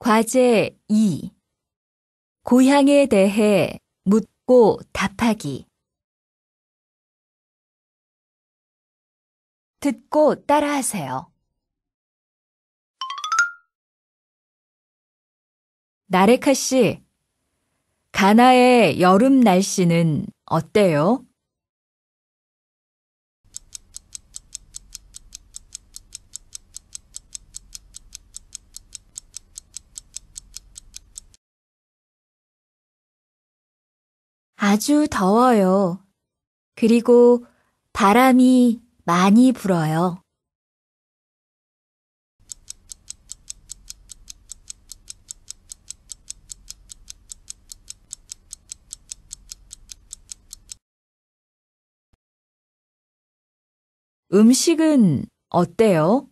과제 2. 고향에 대해 묻고 답하기. 듣고 따라하세요. 나레카 씨, 가나의 여름 날씨는 어때요? 아주 더워요. 그리고 바람이 많이 불어요. 음식은 어때요?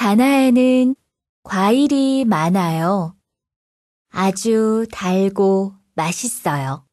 가나에는 과일이 많아요. 아주 달고 맛있어요.